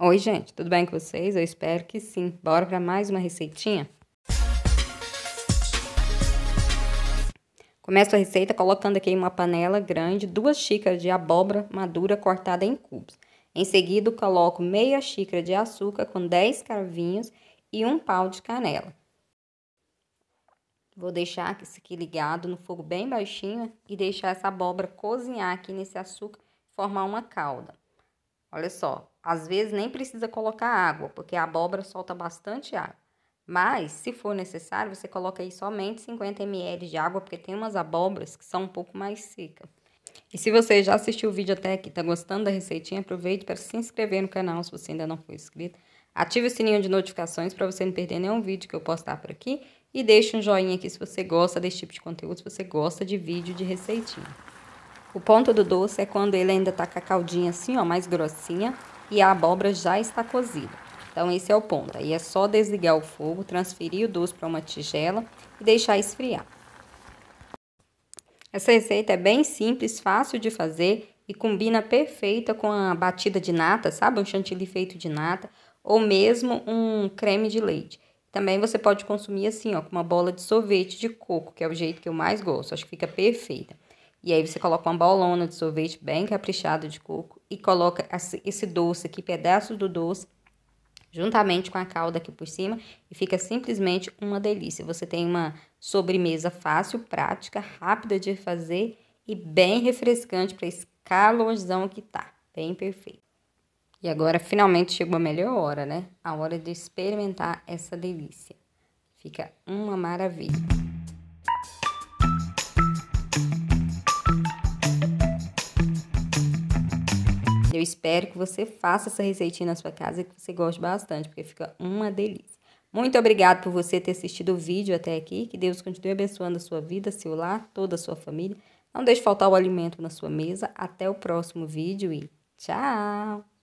Oi, gente, tudo bem com vocês? Eu espero que sim. Bora para mais uma receitinha? Começo a receita colocando aqui em uma panela grande duas xícaras de abóbora madura cortada em cubos. Em seguida, coloco meia xícara de açúcar com 10 cravinhos e um pau de canela. Vou deixar isso aqui ligado no fogo bem baixinho e deixar essa abóbora cozinhar aqui nesse açúcar, formar uma calda. Olha só, às vezes nem precisa colocar água, porque a abóbora solta bastante água. Mas, se for necessário, você coloca aí somente 50 ml de água, porque tem umas abóboras que são um pouco mais secas. E se você já assistiu o vídeo até aqui, está gostando da receitinha, aproveite para se inscrever no canal se você ainda não for inscrito. Ative o sininho de notificações para você não perder nenhum vídeo que eu postar por aqui. E deixe um joinha aqui se você gosta desse tipo de conteúdo, se você gosta de vídeo de receitinha. O ponto do doce é quando ele ainda está com a caldinha assim, ó, mais grossinha, e a abóbora já está cozida. Então, esse é o ponto. Aí é só desligar o fogo, transferir o doce para uma tigela e deixar esfriar. Essa receita é bem simples, fácil de fazer e combina perfeita com a batida de nata, sabe? Um chantilly feito de nata ou mesmo um creme de leite. Também você pode consumir assim, ó, com uma bola de sorvete de coco, que é o jeito que eu mais gosto. Acho que fica perfeita. E aí você coloca uma bolona de sorvete bem caprichada de coco e coloca esse doce aqui, pedaço do doce, juntamente com a calda aqui por cima e fica simplesmente uma delícia. Você tem uma sobremesa fácil, prática, rápida de fazer e bem refrescante para esse calorzão que tá, bem perfeito. E agora finalmente chegou a melhor hora, né? A hora de experimentar essa delícia. Fica uma maravilha. Eu espero que você faça essa receitinha na sua casa e que você goste bastante, porque fica uma delícia. Muito obrigado por você ter assistido o vídeo até aqui. Que Deus continue abençoando a sua vida, seu lar, toda a sua família. Não deixe faltar o alimento na sua mesa. Até o próximo vídeo e tchau!